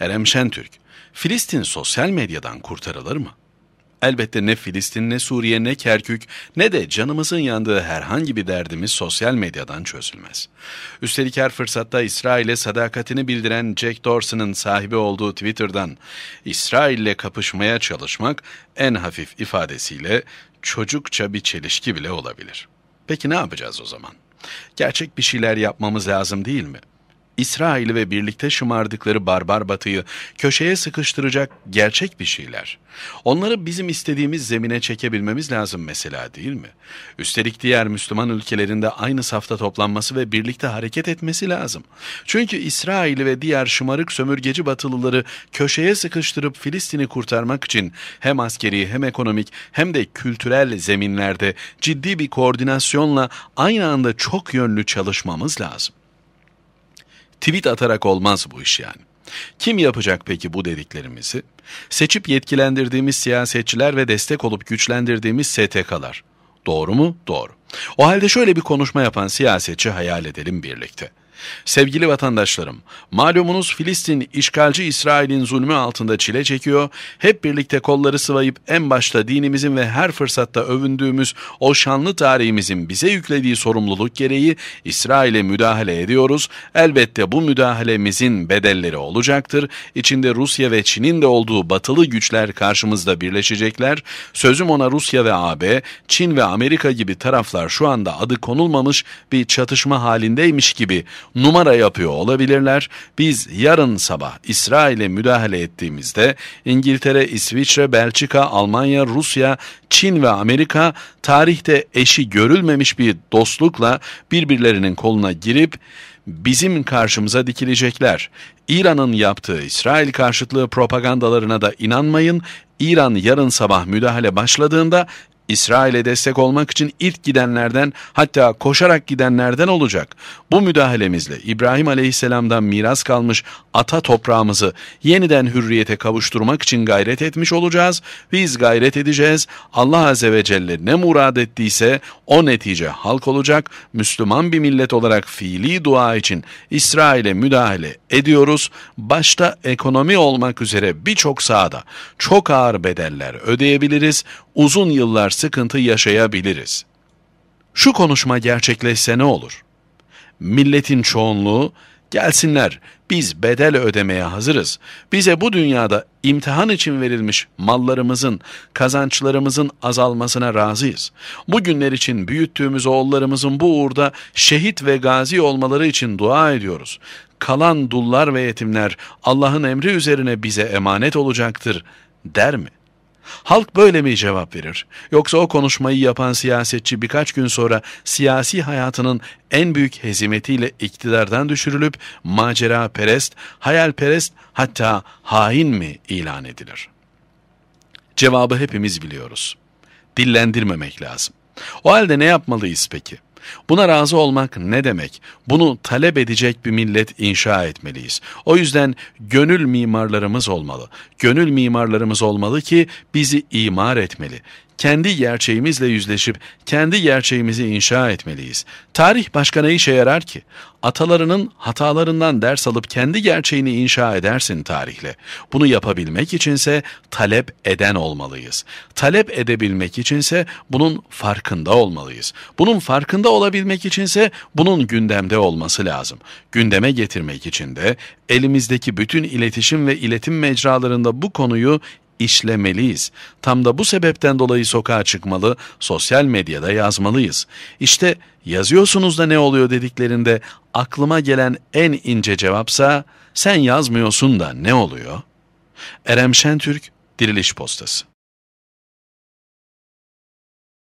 Erem Şentürk, Filistin sosyal medyadan kurtarılır mı? Elbette ne Filistin, ne Suriye, ne Kerkük, ne de canımızın yandığı herhangi bir derdimiz sosyal medyadan çözülmez. Üstelik her fırsatta İsrail'e sadakatini bildiren Jack Dorsey'nin sahibi olduğu Twitter'dan İsrail'le kapışmaya çalışmak en hafif ifadesiyle çocukça bir çelişki bile olabilir. Peki ne yapacağız o zaman? Gerçek bir şeyler yapmamız lazım değil mi?'' İsrail'i ve birlikte şımardıkları barbar batıyı köşeye sıkıştıracak gerçek bir şeyler. Onları bizim istediğimiz zemine çekebilmemiz lazım mesela değil mi? Üstelik diğer Müslüman ülkelerinde aynı safta toplanması ve birlikte hareket etmesi lazım. Çünkü İsrail'i ve diğer şımarık sömürgeci batılıları köşeye sıkıştırıp Filistin'i kurtarmak için hem askeri hem ekonomik hem de kültürel zeminlerde ciddi bir koordinasyonla aynı anda çok yönlü çalışmamız lazım. Tweet atarak olmaz bu iş yani. Kim yapacak peki bu dediklerimizi? Seçip yetkilendirdiğimiz siyasetçiler ve destek olup güçlendirdiğimiz STK'lar. Doğru mu? Doğru. O halde şöyle bir konuşma yapan siyasetçi hayal edelim birlikte. Sevgili vatandaşlarım, malumunuz Filistin işgalci İsrail'in zulmü altında çile çekiyor. Hep birlikte kolları sıvayıp en başta dinimizin ve her fırsatta övündüğümüz o şanlı tarihimizin bize yüklediği sorumluluk gereği İsrail'e müdahale ediyoruz. Elbette bu müdahalemizin bedelleri olacaktır. İçinde Rusya ve Çin'in de olduğu batılı güçler karşımızda birleşecekler. Sözüm ona Rusya ve AB, Çin ve Amerika gibi taraflar şu anda adı konulmamış bir çatışma halindeymiş gibi numara yapıyor olabilirler. Biz yarın sabah İsrail'e müdahale ettiğimizde İngiltere, İsviçre, Belçika, Almanya, Rusya, Çin ve Amerika tarihte eşi görülmemiş bir dostlukla birbirlerinin koluna girip bizim karşımıza dikilecekler. İran'ın yaptığı İsrail karşıtlığı propagandalarına da inanmayın. İran yarın sabah müdahale başladığında İsrail'e destek olmak için ilk gidenlerden hatta koşarak gidenlerden olacak. Bu müdahalemizle İbrahim aleyhisselamdan miras kalmış ata toprağımızı yeniden hürriyete kavuşturmak için gayret etmiş olacağız. Biz gayret edeceğiz. Allah Azze ve Celle ne murad ettiyse o netice halk olacak. Müslüman bir millet olarak fiili dua için İsrail'e müdahale ediyoruz. Başta ekonomi olmak üzere birçok sahada çok ağır bedeller ödeyebiliriz uzun yıllar sıkıntı yaşayabiliriz. Şu konuşma gerçekleşse ne olur? Milletin çoğunluğu gelsinler biz bedel ödemeye hazırız. Bize bu dünyada imtihan için verilmiş mallarımızın, kazançlarımızın azalmasına razıyız. Bugünler için büyüttüğümüz oğullarımızın bu uğurda şehit ve gazi olmaları için dua ediyoruz. Kalan dullar ve yetimler Allah'ın emri üzerine bize emanet olacaktır der mi? Halk böyle mi cevap verir? Yoksa o konuşmayı yapan siyasetçi birkaç gün sonra siyasi hayatının en büyük hezimetiyle iktidardan düşürülüp macera perest, hayal perest, hatta hain mi ilan edilir? Cevabı hepimiz biliyoruz. Dillendirmemek lazım. O halde ne yapmalıyız peki? Buna razı olmak ne demek? Bunu talep edecek bir millet inşa etmeliyiz. O yüzden gönül mimarlarımız olmalı. Gönül mimarlarımız olmalı ki bizi imar etmeli kendi gerçeğimizle yüzleşip kendi gerçeğimizi inşa etmeliyiz. Tarih başka ne işe yarar ki? Atalarının hatalarından ders alıp kendi gerçeğini inşa edersin tarihle. Bunu yapabilmek içinse talep eden olmalıyız. Talep edebilmek içinse bunun farkında olmalıyız. Bunun farkında olabilmek içinse bunun gündemde olması lazım. Gündeme getirmek için de elimizdeki bütün iletişim ve iletim mecralarında bu konuyu işlemeliyiz. Tam da bu sebepten dolayı sokağa çıkmalı, sosyal medyada yazmalıyız. İşte yazıyorsunuz da ne oluyor dediklerinde aklıma gelen en ince cevapsa sen yazmıyorsun da ne oluyor? Erem Şentürk, Diriliş Postası